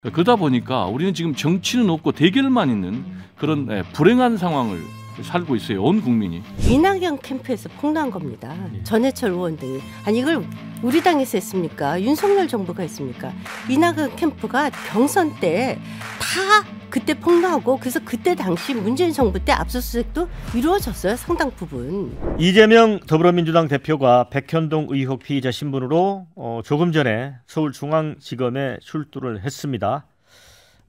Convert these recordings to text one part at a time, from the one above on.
그러니까 그러다 음. 보니까 우리는 지금 정치는 없고 대결만 있는 그런 음. 예, 불행한 상황을 살고 있어요. 온 국민이. 이낙연 캠프에서 폭로한 겁니다. 예. 전해철 의원 들이 아니 이걸 우리 당에서 했습니까? 윤석열 정부가 했습니까? 이낙연 캠프가 경선 때다 그때 폭로하고 그래서 그때 당시 문재인 정부 때 압수수색도 이루어졌어요. 상당 부분. 이재명 더불어민주당 대표가 백현동 의혹 피의자 신분으로 어, 조금 전에 서울중앙지검에 출두를 했습니다.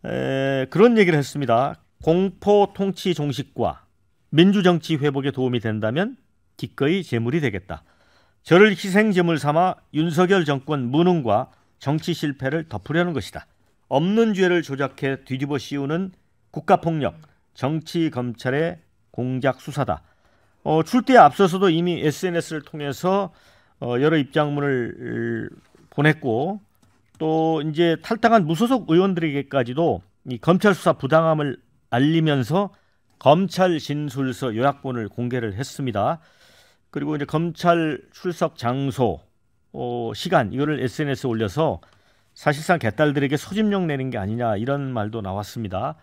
에, 그런 얘기를 했습니다. 공포 통치 종식과 민주정치 회복에 도움이 된다면 기꺼이 제물이 되겠다. 저를 희생제물 삼아 윤석열 정권 무능과 정치 실패를 덮으려는 것이다. 없는 죄를 조작해 뒤집어 씌우는 국가폭력, 정치 검찰의 공작 수사다. 어, 출퇴에 앞서서도 이미 SNS를 통해서 어, 여러 입장문을 보냈고 또 이제 탈당한 무소속 의원들에게까지도 이 검찰 수사 부당함을 알리면서 검찰 진술서 요약본을 공개를 했습니다. 그리고 이제 검찰 출석 장소, 어, 시간 이거를 SNS에 올려서 사실상 개딸들에게 소집령 내는 게 아니냐 이런 말도 나왔습니다.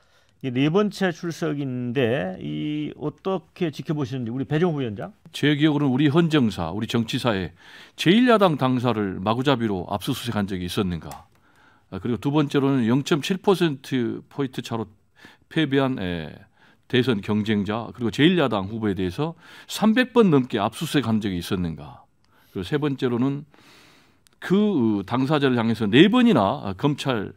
네 번째 출석인데 이 어떻게 지켜보시는지 우리 배종호 위원장? 제 기억으로는 우리 헌정사, 우리 정치사에 제1야당 당사를 마구잡이로 압수수색한 적이 있었는가. 아, 그리고 두 번째로는 0.7% 포인트 차로 패배한 예, 대선 경쟁자 그리고 제1야당 후보에 대해서 300번 넘게 압수수색한 적이 있었는가. 그리고 세 번째로는 그 어, 당사자를 향해서 네 번이나 어, 검찰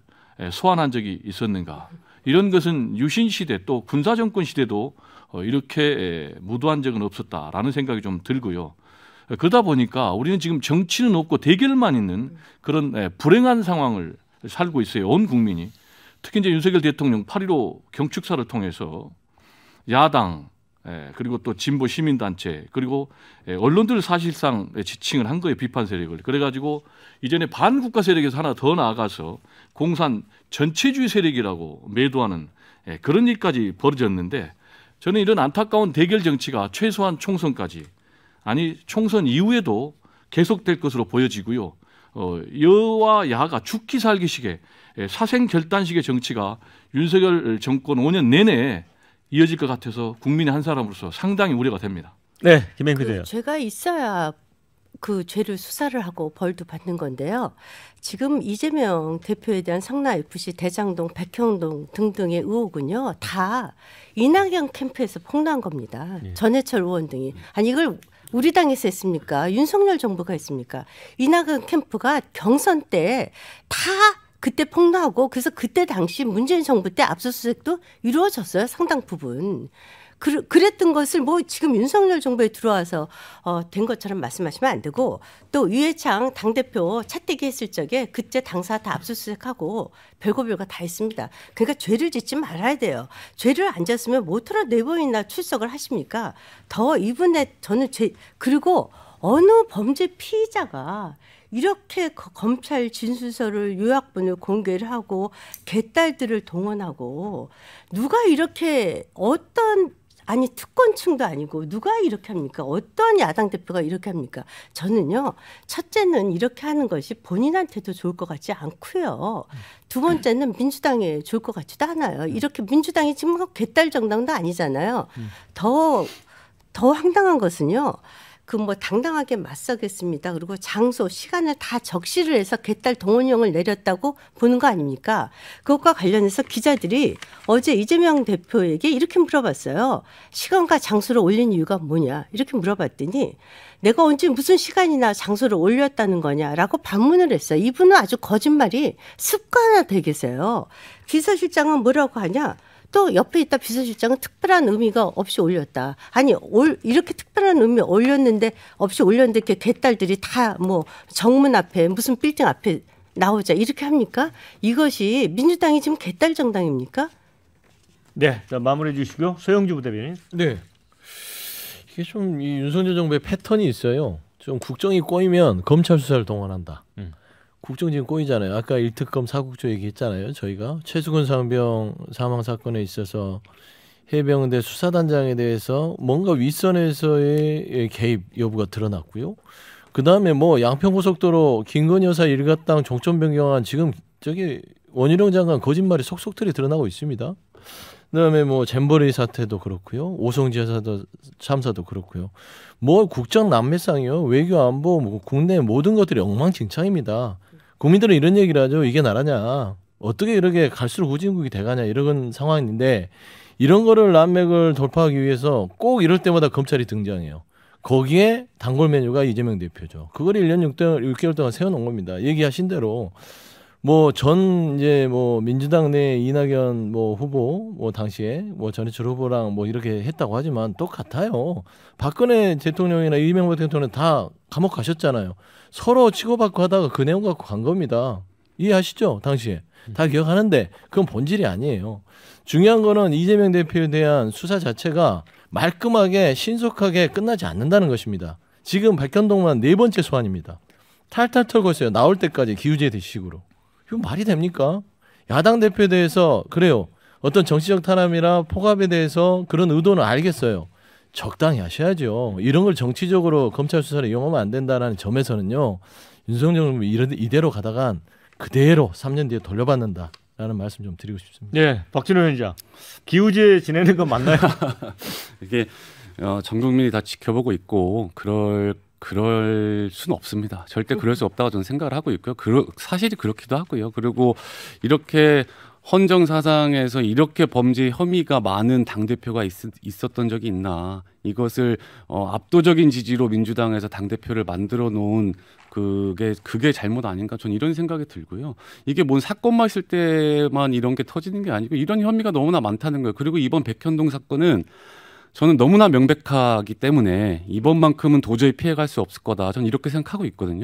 소환한 적이 있었는가. 이런 것은 유신 시대 또 군사 정권 시대도 어, 이렇게 무도한 적은 없었다라는 생각이 좀 들고요. 그러다 보니까 우리는 지금 정치는 없고 대결만 있는 그런 불행한 상황을 살고 있어요. 온 국민이. 특히 이제 윤석열 대통령 8.15 경축사를 통해서 야당 예, 그리고 또 진보 시민단체 그리고 예, 언론들 사실상 지칭을 한 거예요 비판 세력을 그래가지고 이전에 반국가 세력에서 하나 더 나아가서 공산 전체주의 세력이라고 매도하는 예, 그런 일까지 벌어졌는데 저는 이런 안타까운 대결 정치가 최소한 총선까지 아니 총선 이후에도 계속될 것으로 보여지고요 어, 여와 야가 죽기 살기식의 사생 결단식의 정치가 윤석열 정권 5년 내내 이어질 것 같아서 국민의 한 사람으로서 상당히 우려가 됩니다. 네, 김행태 대요. 그 죄가 있어야 그 죄를 수사를 하고 벌도 받는 건데요. 지금 이재명 대표에 대한 성라 FC 대장동, 백형동 등등의 의혹은요 다 이낙연 캠프에서 폭로한 겁니다. 예. 전해철 의원 등이 아니 이걸 우리 당에서 했습니까? 윤석열 정부가 했습니까? 이낙연 캠프가 경선 때다 그때 폭로하고 그래서 그때 당시 문재인 정부 때 압수수색도 이루어졌어요. 상당 부분. 그, 그랬던 것을 뭐 지금 윤석열 정부에 들어와서 어, 된 것처럼 말씀하시면 안 되고 또 유해창 당대표 차떼기 했을 적에 그때 당사 다 압수수색하고 별거 별거 다 했습니다. 그러니까 죄를 짓지 말아야 돼요. 죄를 안 졌으면 모터로 네 번이나 출석을 하십니까? 더 이분의 저는 죄 그리고 어느 범죄 피의자가 이렇게 검찰 진술서를 요약본을 공개를 하고 개딸들을 동원하고 누가 이렇게 어떤 아니 특권층도 아니고 누가 이렇게 합니까? 어떤 야당 대표가 이렇게 합니까? 저는요 첫째는 이렇게 하는 것이 본인한테도 좋을 것 같지 않고요. 두 번째는 민주당에 좋을 것 같지도 않아요. 이렇게 민주당이 지금 뭐 개딸 정당도 아니잖아요. 더더 음. 더 황당한 것은요. 그뭐 당당하게 맞서겠습니다. 그리고 장소, 시간을 다 적시를 해서 개딸 동원령을 내렸다고 보는 거 아닙니까? 그것과 관련해서 기자들이 어제 이재명 대표에게 이렇게 물어봤어요. 시간과 장소를 올린 이유가 뭐냐? 이렇게 물어봤더니 내가 언제 무슨 시간이나 장소를 올렸다는 거냐라고 반문을 했어요. 이분은 아주 거짓말이 습관화 되겠어요. 기사실장은 뭐라고 하냐? 또 옆에 있다 비서실장은 특별한 의미가 없이 올렸다. 아니 올 이렇게 특별한 의미 올렸는데 없이 올렸는데 이렇게 개딸들이 다 뭐 정문 앞에 무슨 빌딩 앞에 나오자 이렇게 합니까? 이것이 민주당이 지금 개딸 정당입니까? 네, 자 마무리해 주시고요. 소영주 부대변인. 네. 이게 좀이 윤석열 정부의 패턴이 있어요. 좀 국정이 꼬이면 검찰 수사를 동원한다. 음. 국정 지금 꼬이잖아요. 아까 일특검 사국조 얘기했잖아요. 저희가 최수근 상병 사망 사건에 있어서 해병대 수사단장에 대해서 뭔가 윗선에서의 예, 개입 여부가 드러났고요. 그 다음에 뭐 양평고속도로 김건희 여사 일가당 종점 변경한 지금 저기 원희룡 장관 거짓말이 속속들이 드러나고 있습니다. 그다음에 뭐 잼버리 사태도 그렇고요. 오송지 여 사도 참사도 그렇고요. 뭐 국정 남매상이요. 외교 안보 뭐 국내 모든 것들이 엉망진창입니다. 국민들은 이런 얘기를 하죠. 이게 나라냐. 어떻게 이렇게 갈수록 후진국이 돼가냐. 이런 상황인데 이런 거를 난맥을 돌파하기 위해서 꼭 이럴 때마다 검찰이 등장해요. 거기에 단골 메뉴가 이재명 대표죠. 그걸 1년 6개월, 동안 세워놓은 겁니다. 얘기하신 대로 뭐 전 이제 뭐 민주당 내 이낙연 뭐 후보 뭐 당시에 뭐 전해철 후보랑 뭐 이렇게 했다고 하지만 똑같아요. 박근혜 대통령이나 이명박 대통령 은다 감옥 가셨잖아요. 서로 치고받고 하다가 그 내용 갖고 간 겁니다. 이해하시죠? 당시에. 다 기억하는데 그건 본질이 아니에요. 중요한 거는 이재명 대표에 대한 수사 자체가 말끔하게 신속하게 끝나지 않는다는 것입니다. 지금 발견동만네 번째 소환입니다. 탈탈 털고 있어요. 나올 때까지 기우제 대식으로. 이거 말이 됩니까? 야당 대표에 대해서 그래요. 어떤 정치적 탄압이나 포갑에 대해서 그런 의도는 알겠어요. 적당히 하셔야죠. 이런 걸 정치적으로 검찰 수사를 이용하면 안된다는 점에서는요. 윤석열 정부 이런 이대로 가다간 그대로 3년 뒤에 돌려받는다. 라는 말씀 좀 드리고 싶습니다. 네, 박진호 위원장 기우제 지내는 건 맞나요? 이게 어, 전 국민이 다 지켜보고 있고 그럴 그럴 수는 없습니다. 절대 그럴 수 없다고 저는 생각을 하고 있고요. 그러, 사실이 그렇기도 하고요. 그리고 이렇게 헌정 사상에서 이렇게 범죄 혐의가 많은 당 대표가 있었던 적이 있나 이것을 어, 압도적인 지지로 민주당에서 당 대표를 만들어 놓은 그게 그게 잘못 아닌가 전 이런 생각이 들고요 이게 뭔 사건만 있을 때만 이런 게 터지는 게 아니고 이런 혐의가 너무나 많다는 거예요 그리고 이번 백현동 사건은 저는 너무나 명백하기 때문에 이번만큼은 도저히 피해갈 수 없을 거다 전 이렇게 생각하고 있거든요.